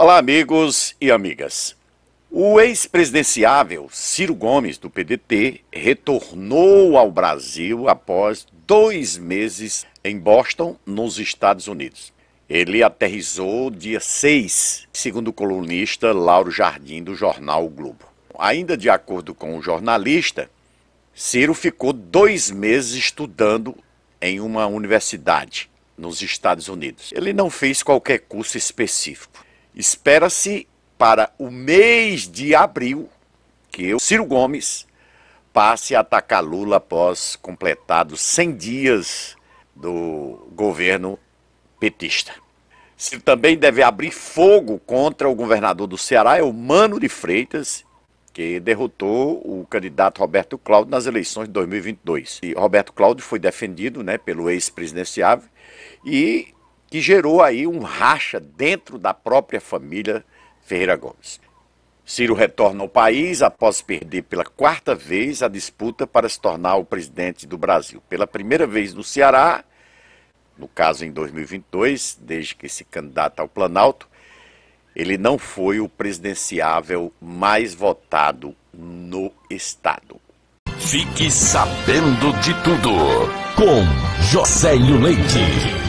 Olá, amigos e amigas. O ex-presidenciável Ciro Gomes, do PDT, retornou ao Brasil após dois meses em Boston, nos Estados Unidos. Ele aterrizou dia 6, segundo o colunista Lauro Jardim, do jornal o Globo. Ainda de acordo com o jornalista, Ciro ficou dois meses estudando em uma universidade nos Estados Unidos. Ele não fez qualquer curso específico Espera-se para o mês de abril que o Ciro Gomes, passe a atacar Lula após completados 100 dias do governo petista. Ciro também deve abrir fogo contra o governador do Ceará, é o Mano de Freitas, que derrotou o candidato Roberto Cláudio nas eleições de 2022. E Roberto Cláudio foi defendido né, pelo ex-presidenciável e que gerou aí um racha dentro da própria família Ferreira Gomes. Ciro retorna ao país após perder pela quarta vez a disputa para se tornar o presidente do Brasil. Pela primeira vez no Ceará, no caso em 2022, desde que se candidata ao Planalto, ele não foi o presidenciável mais votado no estado. Fique sabendo de tudo com Josélio Leite.